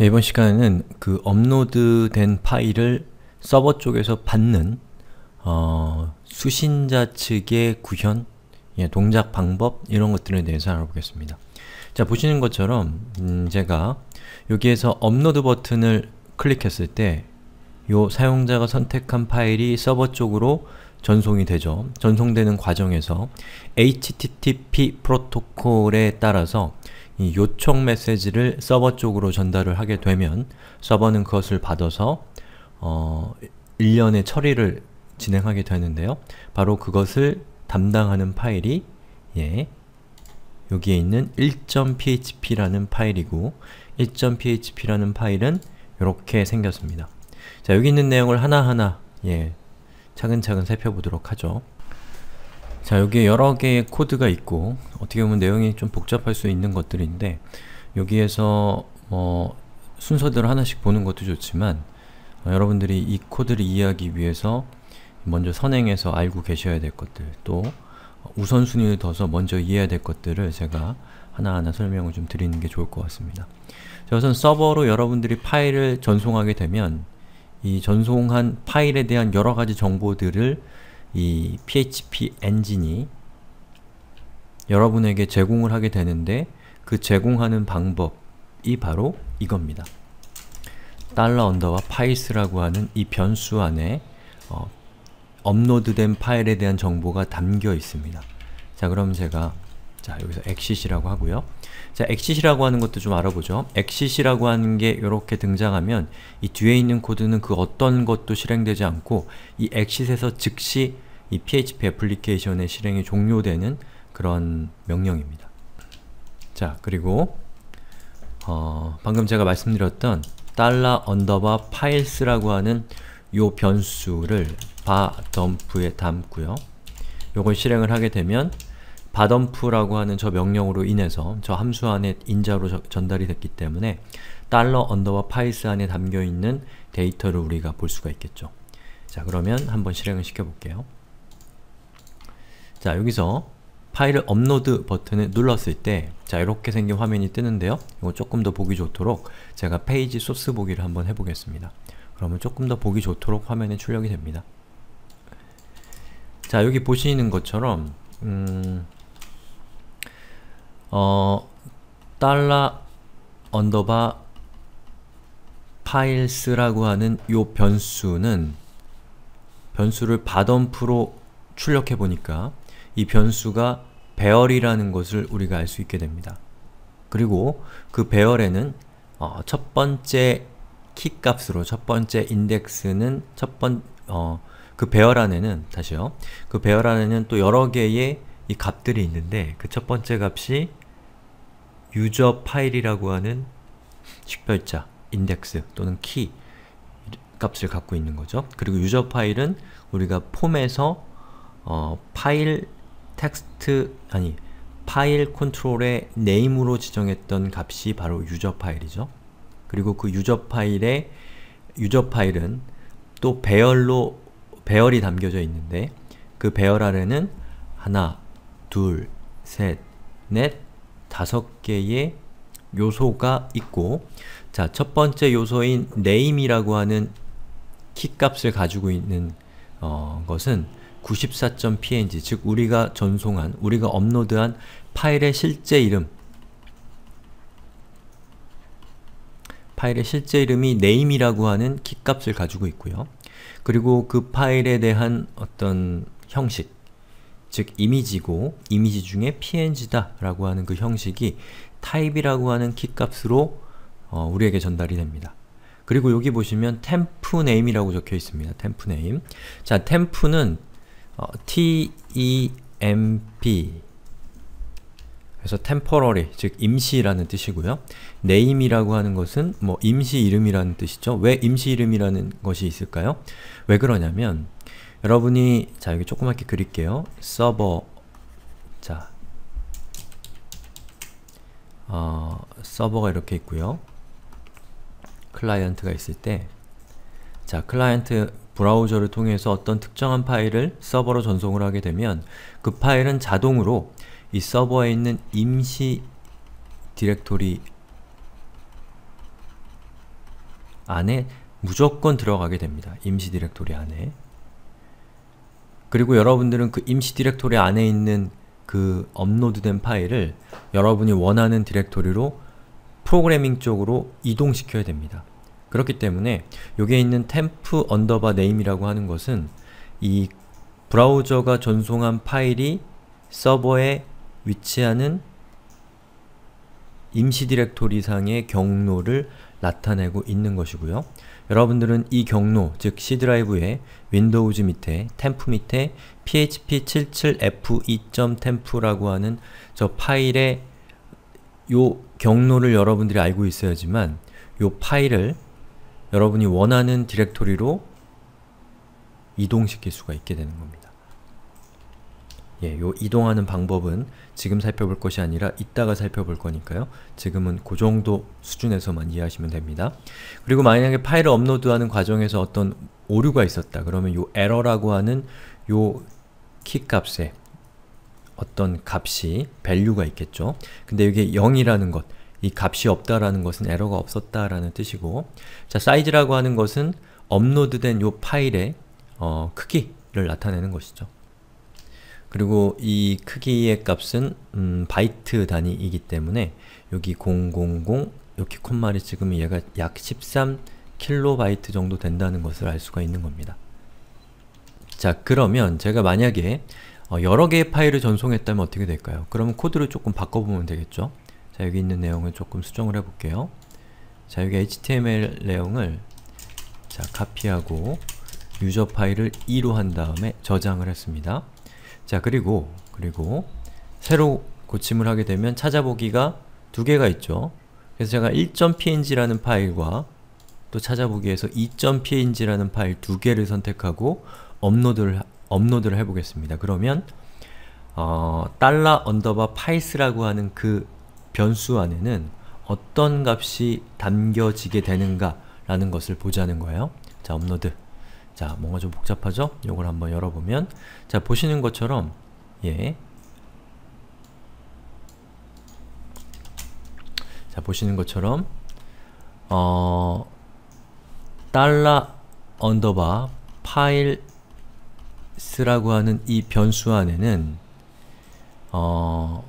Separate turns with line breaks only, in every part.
예, 이번 시간에는 그 업로드된 파일을 서버 쪽에서 받는 어, 수신자 측의 구현, 예, 동작 방법 이런 것들에 대해서 알아보겠습니다. 자, 보시는 것처럼 음, 제가 여기에서 업로드 버튼을 클릭했을 때요 사용자가 선택한 파일이 서버 쪽으로 전송이 되죠. 전송되는 과정에서 HTTP 프로토콜에 따라서 이 요청 메시지를 서버 쪽으로 전달을 하게 되면 서버는 그것을 받아서 어, 일련의 처리를 진행하게 되는데요. 바로 그것을 담당하는 파일이 예, 여기에 있는 1.php라는 파일이고 1.php라는 파일은 이렇게 생겼습니다. 자, 여기 있는 내용을 하나하나 예, 차근차근 살펴보도록 하죠. 자 여기에 여러 개의 코드가 있고 어떻게 보면 내용이 좀 복잡할 수 있는 것들인데 여기에서 뭐 순서대로 하나씩 보는 것도 좋지만 어, 여러분들이 이 코드를 이해하기 위해서 먼저 선행해서 알고 계셔야 될 것들 또 우선순위를 둬서 먼저 이해해야 될 것들을 제가 하나하나 설명을 좀 드리는 게 좋을 것 같습니다. 자, 우선 서버로 여러분들이 파일을 전송하게 되면 이 전송한 파일에 대한 여러 가지 정보들을 이 PHP 엔진이 여러분에게 제공을 하게 되는데 그 제공하는 방법이 바로 이겁니다. 달러 언더와 파이스라고 하는 이 변수 안에 어, 업로드된 파일에 대한 정보가 담겨 있습니다. 자 그럼 제가 자 여기서 e x i 라고 하고요. 자, e x i 이라고 하는 것도 좀 알아보죠. e x i 이라고 하는 게 이렇게 등장하면 이 뒤에 있는 코드는 그 어떤 것도 실행되지 않고 이 e x 에서 즉시 이 PHP 애플리케이션의 실행이 종료되는 그런 명령입니다. 자, 그리고 어, 방금 제가 말씀드렸던 달러 언더바 파일스라고 하는 요 변수를 바 덤프에 담고요. 요걸 실행을 하게 되면 바덤프라고 하는 저 명령으로 인해서 저 함수 안에 인자로 저, 전달이 됐기 때문에 달러 언더와 파이스 안에 담겨있는 데이터를 우리가 볼 수가 있겠죠. 자 그러면 한번 실행을 시켜볼게요. 자 여기서 파일을 업로드 버튼을 눌렀을 때자 이렇게 생긴 화면이 뜨는데요. 이거 조금 더 보기 좋도록 제가 페이지 소스 보기를 한번 해보겠습니다. 그러면 조금 더 보기 좋도록 화면에 출력이 됩니다. 자 여기 보시는 것처럼 음, 어, 달러 언더바 파일스라고 하는 요 변수는 변수를 바덤프로 출력해 보니까 이 변수가 배열이라는 것을 우리가 알 수 있게 됩니다. 그리고 그 배열에는 어, 첫 번째 키 값으로 첫 번째 인덱스는 첫번 어, 그 배열 안에는 다시요. 그 배열 안에는 또 여러 개의 이 값들이 있는데 그 첫 번째 값이 유저 파일이라고 하는 식별자, 인덱스 또는 키 값을 갖고 있는 거죠. 그리고 유저 파일은 우리가 폼에서 어, 파일 텍스트 아니 파일 컨트롤의 네임으로 지정했던 값이 바로 유저 파일이죠. 그리고 그 유저 파일의 유저 파일은 또 배열로 배열이 담겨져 있는데 그 배열 아래는 하나, 둘, 셋, 넷, 다섯 개의 요소가 있고 자, 첫 번째 요소인 name이라고 하는 키값을 가지고 있는 어, 것은 94.png, 즉 우리가 전송한, 우리가 업로드한 파일의 실제 이름 파일의 실제 이름이 name이라고 하는 키값을 가지고 있고요. 그리고 그 파일에 대한 어떤 형식 즉 이미지고 이미지 중에 png다 라고 하는 그 형식이 t y p e 이라고 하는 키값으로 어, 우리에게 전달이 됩니다. 그리고 여기 보시면 tempName이라고 적혀 있습니다. tempName 자, temp는 어, temp 그래서 temporary, 즉 임시라는 뜻이고요. name이라고 하는 것은 뭐 임시 이름이라는 뜻이죠. 왜 임시 이름이라는 것이 있을까요? 왜 그러냐면 여러분이 자 여기 조그맣게 그릴게요. 서버 자 어, 서버가 이렇게 있고요. 클라이언트가 있을 때 자, 클라이언트 브라우저를 통해서 어떤 특정한 파일을 서버로 전송을 하게 되면 그 파일은 자동으로 이 서버에 있는 임시 디렉토리 안에 무조건 들어가게 됩니다. 임시 디렉토리 안에 그리고 여러분들은 그 임시 디렉토리 안에 있는 그 업로드된 파일을 여러분이 원하는 디렉토리로 프로그래밍 쪽으로 이동시켜야 됩니다. 그렇기 때문에 여기에 있는 temp 언더바 name이라고 하는 것은 이 브라우저가 전송한 파일이 서버에 위치하는 임시 디렉토리상의 경로를 나타내고 있는 것이고요. 여러분들은 이 경로, 즉 C드라이브의 윈도우즈 밑에, 템프 밑에 php77f2.temp라고 하는 저 파일의 요 경로를 여러분들이 알고 있어야지만 요 파일을 여러분이 원하는 디렉토리로 이동시킬 수가 있게 되는 겁니다. 예, 요 이동하는 방법은 지금 살펴볼 것이 아니라 이따가 살펴볼 거니까요. 지금은 그 정도 수준에서만 이해하시면 됩니다. 그리고 만약에 파일을 업로드하는 과정에서 어떤 오류가 있었다. 그러면 요 에러라고 하는 요 키값에 어떤 값이 밸류가 있겠죠. 근데 이게 0이라는 것, 이 값이 없다라는 것은 에러가 없었다라는 뜻이고 자, 사이즈라고 하는 것은 업로드된 요 파일의 어, 크기를 나타내는 것이죠. 그리고 이 크기의 값은 음, 바이트 단위이기 때문에 여기 000 이렇게 콤마를 찍으면 얘가 약1 3 k b 정도 된다는 것을 알 수가 있는 겁니다. 자 그러면 제가 만약에 어, 여러 개의 파일을 전송했다면 어떻게 될까요? 그러면 코드를 조금 바꿔보면 되겠죠? 자 여기 있는 내용을 조금 수정을 해볼게요. 자 여기 HTML 내용을 자 카피하고 유저 파일을 2로 한 다음에 저장을 했습니다. 자 그리고 그리고 새로 고침을 하게 되면 찾아보기가 두 개가 있죠. 그래서 제가 1.png라는 파일과 또 찾아보기에서 2.png라는 파일 두 개를 선택하고 업로드를 업로드를 해보겠습니다. 그러면 어, 달러 언더바 파이스라고 하는 그 변수 안에는 어떤 값이 담겨지게 되는가 라는 것을 보자는 거예요. 자, 업로드 자, 뭔가 좀 복잡하죠? 요걸 한번 열어보면 자, 보시는 것처럼 예 자, 보시는 것처럼 어... 달러 언더바 파일스라고 하는 이 변수 안에는 어...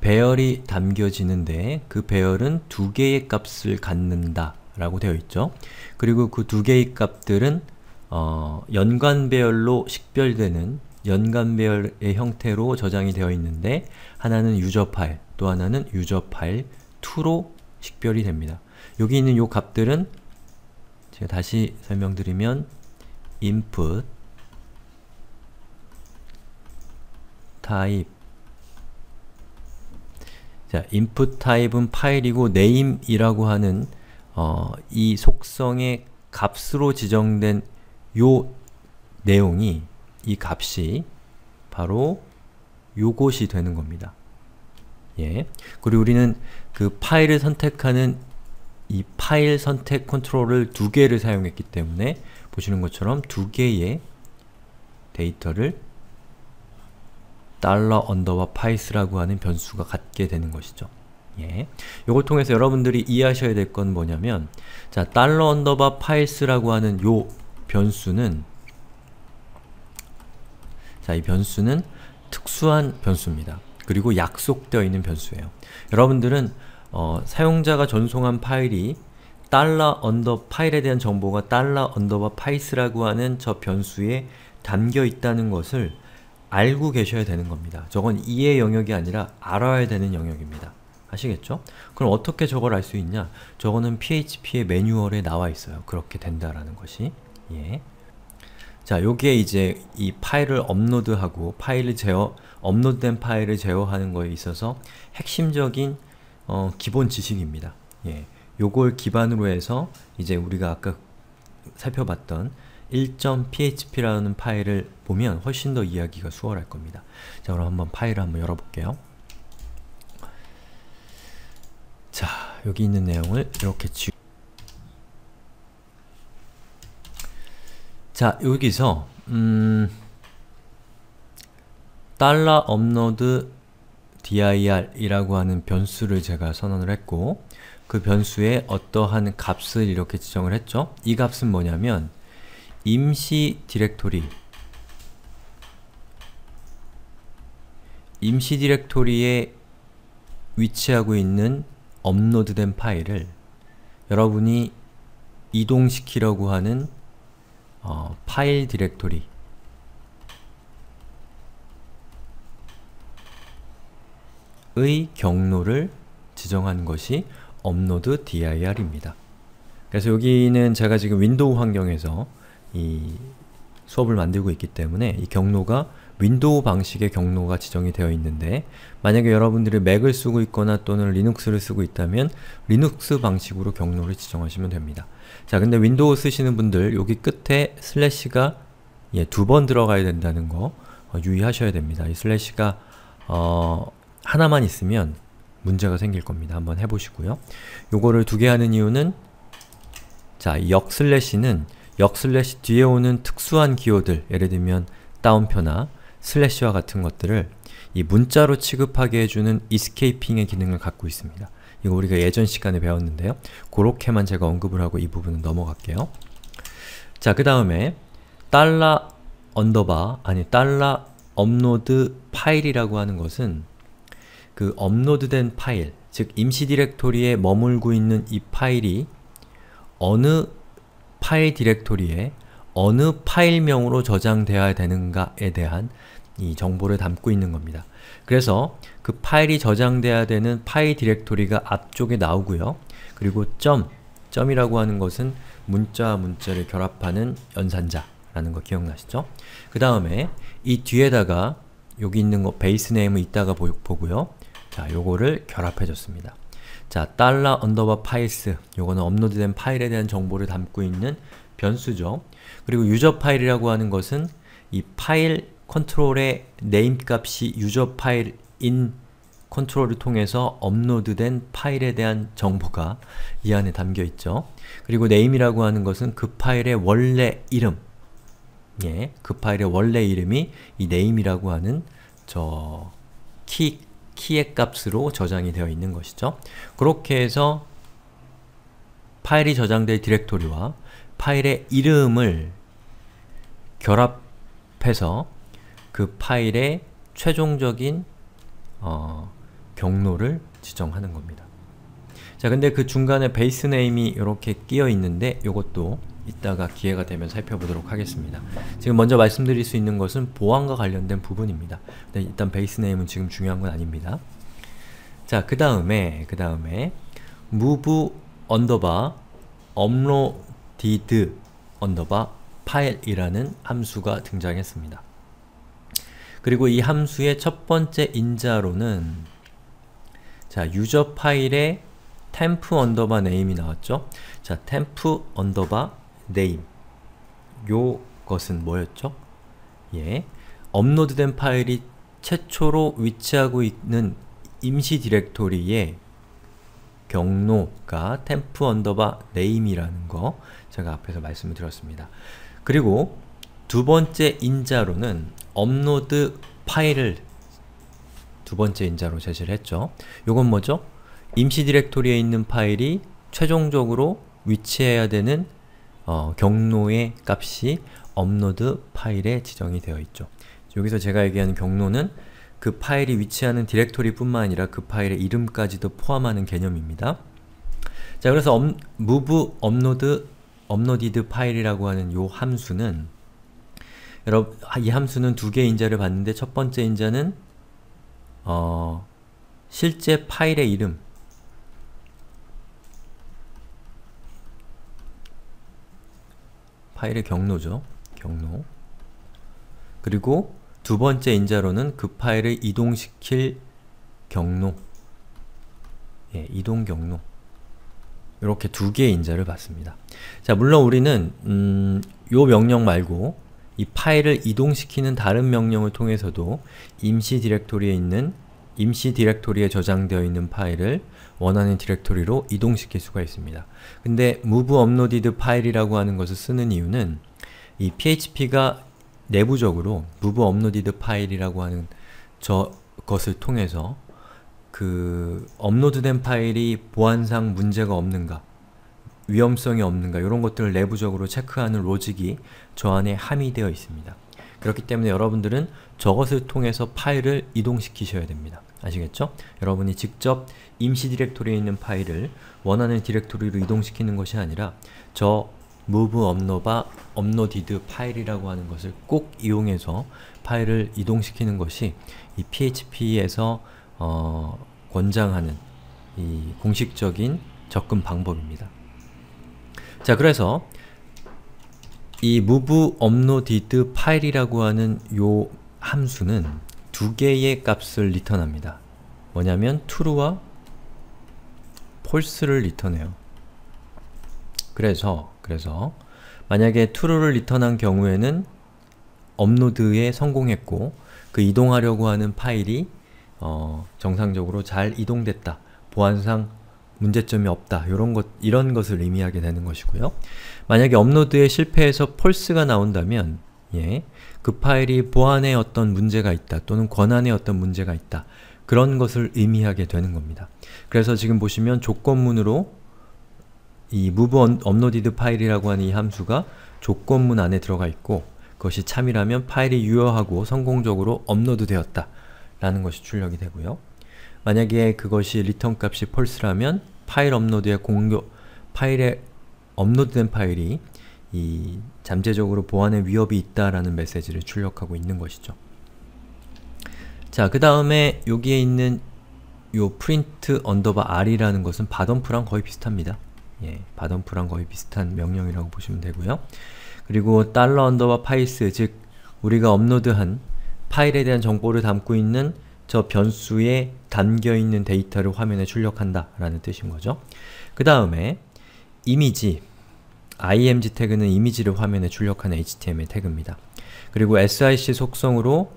배열이 담겨지는데 그 배열은 두 개의 값을 갖는다 라고 되어 있죠. 그리고 그 두 개의 값들은 어, 연관 배열로 식별되는 연관 배열의 형태로 저장이 되어 있는데 하나는 유저 파일, 또 하나는 유저 파일 2로 식별이 됩니다. 여기 있는 요 값들은 제가 다시 설명드리면 input type 자, input type은 파일이고 name이라고 하는 어, 이 속성의 값으로 지정된 요 내용이 이 값이 바로 요것이 되는 겁니다. 예. 그리고 우리는 그 파일을 선택하는 이 파일 선택 컨트롤을 두 개를 사용했기 때문에 보시는 것처럼 두 개의 데이터를 달러 언더와 파이스라고 하는 변수가 갖게 되는 것이죠. 예. 요걸 통해서 여러분들이 이해하셔야 될 건 뭐냐면 자, 달러 언더바 파일스라고 하는 요 변수는 자, 이 변수는 특수한 변수입니다. 그리고 약속되어 있는 변수예요. 여러분들은 어, 사용자가 전송한 파일이 달러 언더 파일에 대한 정보가 달러 언더바 파일스라고 하는 저 변수에 담겨 있다는 것을 알고 계셔야 되는 겁니다. 저건 이해 영역이 아니라 알아야 되는 영역입니다. 아시겠죠? 그럼 어떻게 저걸 알 수 있냐? 저거는 PHP의 매뉴얼에 나와 있어요. 그렇게 된다라는 것이. 예. 자, 요게 이제 이 파일을 업로드하고 파일을 제어, 업로드된 파일을 제어하는 거에 있어서 핵심적인 어, 기본 지식입니다. 예. 요걸 기반으로 해서 이제 우리가 아까 살펴봤던 1.php라는 파일을 보면 훨씬 더 이야기가 수월할 겁니다. 자, 그럼 한번 파일을 한번 열어볼게요. 자, 여기 있는 내용을 이렇게 지우 자, 여기서 음... 달러 업로드 dir이라고 하는 변수를 제가 선언을 했고 그 변수에 어떠한 값을 이렇게 지정을 했죠. 이 값은 뭐냐면 임시 디렉토리 임시 디렉토리에 위치하고 있는 업로드된 파일을 여러분이 이동시키려고 하는 어, 파일 디렉토리 의 경로를 지정한 것이 업로드 dir입니다. 그래서 여기는 제가 지금 윈도우 환경에서 이 수업을 만들고 있기 때문에 이 경로가 윈도우 방식의 경로가 지정이 되어 있는데 만약에 여러분들이 맥을 쓰고 있거나 또는 리눅스를 쓰고 있다면 리눅스 방식으로 경로를 지정하시면 됩니다. 자 근데 윈도우 쓰시는 분들 여기 끝에 슬래시가 예, 두 번 들어가야 된다는 거 어, 유의하셔야 됩니다. 이 슬래시가 어, 하나만 있으면 문제가 생길 겁니다. 한번 해보시고요. 요거를 두 개 하는 이유는 자, 역 슬래시는 역 슬래시 뒤에 오는 특수한 기호들 예를 들면 다운표나 슬래시와 같은 것들을 이 문자로 취급하게 해주는 이스케이핑의 기능을 갖고 있습니다. 이거 우리가 예전 시간에 배웠는데요. 그렇게만 제가 언급을 하고 이 부분은 넘어갈게요. 자, 그 다음에 달러 언더바, 아니 달러 업로드 파일이라고 하는 것은 그 업로드된 파일, 즉 임시 디렉토리에 머물고 있는 이 파일이 어느 파일 디렉토리에 어느 파일명으로 저장되어야 되는가에 대한 이 정보를 담고 있는 겁니다. 그래서 그 파일이 저장돼야 되는 파일 디렉토리가 앞쪽에 나오고요. 그리고 점, 점이라고 하는 것은 문자와 문자를 결합하는 연산자라는 거 기억나시죠? 그 다음에 이 뒤에다가 여기 있는 거 베이스 네임을 이따가 보, 보고요. 자, 요거를 결합해줬습니다. 자, 달러 언더바 파일스 요거는 업로드된 파일에 대한 정보를 담고 있는 변수죠. 그리고 유저 파일이라고 하는 것은 이 파일 컨트롤의 네임 값이 유저 파일인 컨트롤을 통해서 업로드된 파일에 대한 정보가 이 안에 담겨 있죠. 그리고 n 임이라고 하는 것은 그 파일의 원래 이름 예, 그 파일의 원래 이름이 이 n a 이라고 하는 저 키, 키의 값으로 저장이 되어 있는 것이죠. 그렇게 해서 파일이 저장될 디렉토리와 파일의 이름을 결합해서 그 파일의 최종적인 어, 경로를 지정하는 겁니다. 자, 근데 그 중간에 베이스 네임이 이렇게 끼어 있는데 이것도 이따가 기회가 되면 살펴보도록 하겠습니다. 지금 먼저 말씀드릴 수 있는 것은 보안과 관련된 부분입니다. 네, 일단 베이스 네임은 지금 중요한 건 아닙니다. 자, 그 다음에 그 다음에 m o 언더바 u p l o 언더바 파일이라는 함수가 등장했습니다. 그리고 이 함수의 첫 번째 인자로는 자, 유저 파일에 temp 언더바 name이 나왔죠? 자, temp 언더바 name 요것은 뭐였죠? 예, 업로드된 파일이 최초로 위치하고 있는 임시 디렉토리의 경로가 temp 언더바 name이라는 거 제가 앞에서 말씀을 드렸습니다. 그리고 두 번째 인자로는 업로드 파일을 두 번째 인자로 제시를 했죠. 요건 뭐죠? 임시 디렉토리에 있는 파일이 최종적으로 위치해야 되는 어, 경로의 값이 업로드 파일에 지정이 되어 있죠. 여기서 제가 얘기하는 경로는 그 파일이 위치하는 디렉토리뿐만 아니라 그 파일의 이름까지도 포함하는 개념입니다. 자, 그래서 업, move upload u p l o a d 파일이라고 하는 요 함수는 여러분 아, 이 함수는 두 개의 인자를 봤는데첫 번째 인자는 어, 실제 파일의 이름 파일의 경로죠. 경로 그리고 두 번째 인자로는 그 파일을 이동시킬 경로 예, 이동 경로 이렇게 두 개의 인자를 받습니다. 자, 물론 우리는 음, 요 명령 말고 이 파일을 이동시키는 다른 명령을 통해서도 임시 디렉토리에 있는 임시 디렉토리에 저장되어 있는 파일을 원하는 디렉토리로 이동시킬 수가 있습니다. 근데 move uploaded 파일이라고 하는 것을 쓰는 이유는 이 php가 내부적으로 move uploaded 파일이라고 하는 저 것을 통해서 그 업로드된 파일이 보안상 문제가 없는가 위험성이 없는가 이런 것들을 내부적으로 체크하는 로직이 저 안에 함유되어 있습니다. 그렇기 때문에 여러분들은 저것을 통해서 파일을 이동시키셔야 됩니다. 아시겠죠? 여러분이 직접 임시 디렉토리에 있는 파일을 원하는 디렉토리로 이동시키는 것이 아니라 저 move 업로바 업로디드 파일이라고 하는 것을 꼭 이용해서 파일을 이동시키는 것이 이 PHP에서 어, 권장하는 이 공식적인 접근 방법입니다. 자, 그래서 이 move u p l o a d 파일이라고 하는 요 함수는 두 개의 값을 리턴합니다. 뭐냐면 true와 false를 리턴해요. 그래서 그래서 만약에 true를 리턴한 경우에는 업로드에 성공했고 그 이동하려고 하는 파일이 어, 정상적으로 잘 이동됐다. 보안상 문제점이 없다 이런 것 이런 것을 의미하게 되는 것이고요. 만약에 업로드에 실패해서 폴스가 나온다면 예, 그 파일이 보안에 어떤 문제가 있다 또는 권한에 어떤 문제가 있다 그런 것을 의미하게 되는 겁니다. 그래서 지금 보시면 조건문으로 이 move uploaded 파일이라고 하는 이 함수가 조건문 안에 들어가 있고 그것이 참이라면 파일이 유효하고 성공적으로 업로드 되었다 라는 것이 출력이 되고요. 만약에 그것이 리턴 값이 false라면 파일 업로드에 공유 파일에 업로드된 파일이 이 잠재적으로 보안에 위협이 있다라는 메시지를 출력하고 있는 것이죠. 자, 그 다음에 여기에 있는 요 print underbar r이라는 것은 b a 프랑 거의 비슷합니다. 예, b a 프랑 거의 비슷한 명령이라고 보시면 되고요. 그리고 달러 언더바 파이스, 즉 우리가 업로드한 파일에 대한 정보를 담고 있는 저 변수의 담겨있는 데이터를 화면에 출력한다 라는 뜻인 거죠. 그 다음에 이미지, img 태그는 이미지를 화면에 출력하는 html 태그입니다. 그리고 sic 속성으로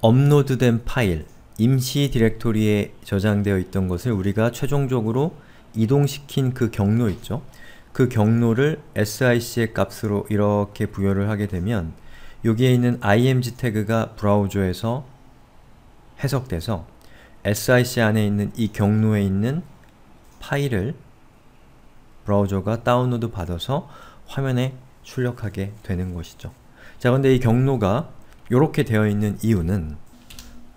업로드된 파일, 임시 디렉토리에 저장되어 있던 것을 우리가 최종적으로 이동시킨 그 경로 있죠? 그 경로를 sic의 값으로 이렇게 부여를 하게 되면 여기에 있는 img 태그가 브라우저에서 해석돼서 SIC 안에 있는 이 경로에 있는 파일을 브라우저가 다운로드 받아서 화면에 출력하게 되는 것이죠. 자, 근데 이 경로가 이렇게 되어 있는 이유는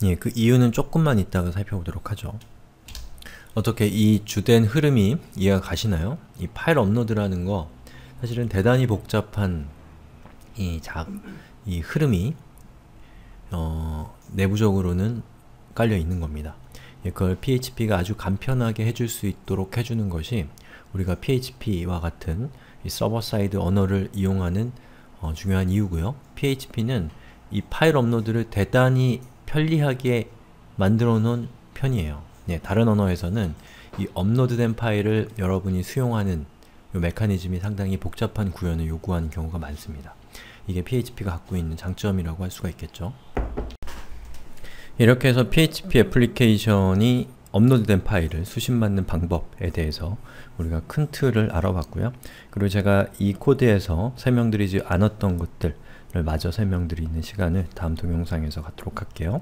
예, 그 이유는 조금만 이따가 살펴보도록 하죠. 어떻게 이 주된 흐름이 이해가 가시나요? 이 파일 업로드라는 거 사실은 대단히 복잡한 이, 자, 이 흐름이 어, 내부적으로는 깔려 있는 겁니다. 예, 그걸 PHP가 아주 간편하게 해줄 수 있도록 해주는 것이 우리가 PHP와 같은 서버 사이드 언어를 이용하는 어, 중요한 이유고요. PHP는 이 파일 업로드를 대단히 편리하게 만들어 놓은 편이에요. 네, 다른 언어에서는 이 업로드된 파일을 여러분이 수용하는 이 메커니즘이 상당히 복잡한 구현을 요구하는 경우가 많습니다. 이게 PHP가 갖고 있는 장점이라고 할 수가 있겠죠. 이렇게 해서 PHP 애플리케이션이 업로드된 파일을 수신받는 방법에 대해서 우리가 큰 틀을 알아봤고요. 그리고 제가 이 코드에서 설명드리지 않았던 것들을 마저 설명드리는 시간을 다음 동영상에서 갖도록 할게요.